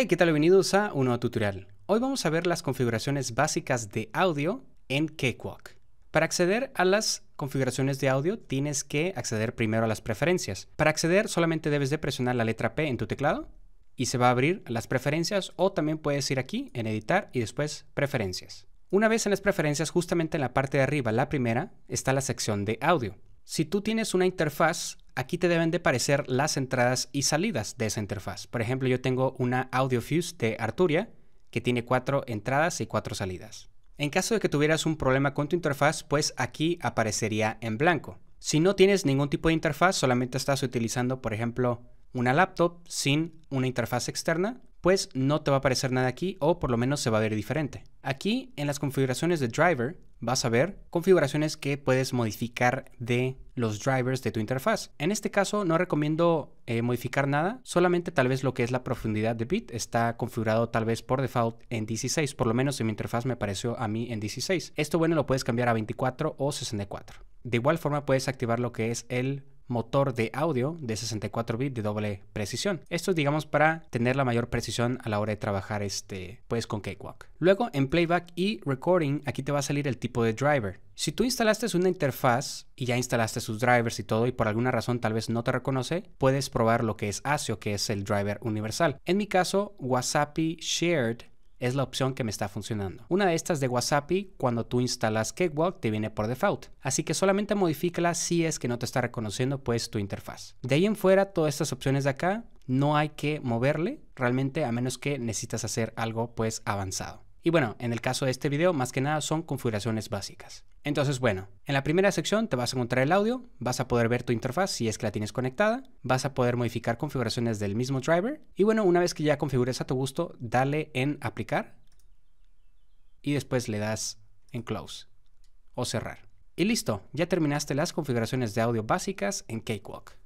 Hey, ¿qué tal? Bienvenidos a un nuevo tutorial. Hoy vamos a ver las configuraciones básicas de audio en Cakewalk. Para acceder a las configuraciones de audio tienes que acceder primero a las preferencias. Para acceder solamente debes de presionar la letra P en tu teclado y se va a abrir las preferencias o también puedes ir aquí en editar y después preferencias. Una vez en las preferencias, justamente en la parte de arriba, la primera, está la sección de audio. Si tú tienes una interfaz, aquí te deben de aparecer las entradas y salidas de esa interfaz. Por ejemplo, yo tengo una AudioFuse de Arturia que tiene cuatro entradas y cuatro salidas. En caso de que tuvieras un problema con tu interfaz, pues aquí aparecería en blanco. Si no tienes ningún tipo de interfaz, solamente estás utilizando, por ejemplo, una laptop sin una interfaz externa, pues no te va a aparecer nada aquí o por lo menos se va a ver diferente. Aquí en las configuraciones de driver vas a ver configuraciones que puedes modificar de los drivers de tu interfaz. En este caso no recomiendo eh, modificar nada, solamente tal vez lo que es la profundidad de bit está configurado tal vez por default en 16, por lo menos en mi interfaz me pareció a mí en 16. Esto bueno lo puedes cambiar a 24 o 64. De igual forma puedes activar lo que es el motor de audio de 64 bits de doble precisión. Esto digamos para tener la mayor precisión a la hora de trabajar este, pues con Cakewalk. Luego en playback y recording aquí te va a salir el tipo de driver. Si tú instalaste una interfaz y ya instalaste sus drivers y todo y por alguna razón tal vez no te reconoce, puedes probar lo que es ASIO, que es el driver universal. En mi caso, Wasapi Shared es la opción que me está funcionando. Una de estas de WhatsApp, cuando tú instalas Cakewalk, te viene por default. Así que solamente modifícala si es que no te está reconociendo pues tu interfaz. De ahí en fuera, todas estas opciones de acá, no hay que moverle realmente a menos que necesitas hacer algo pues avanzado. Y bueno, en el caso de este video, más que nada son configuraciones básicas. Entonces, bueno, en la primera sección te vas a encontrar el audio, vas a poder ver tu interfaz si es que la tienes conectada, vas a poder modificar configuraciones del mismo driver y bueno, una vez que ya configures a tu gusto, dale en aplicar y después le das en close o cerrar. Y listo, ya terminaste las configuraciones de audio básicas en Cakewalk.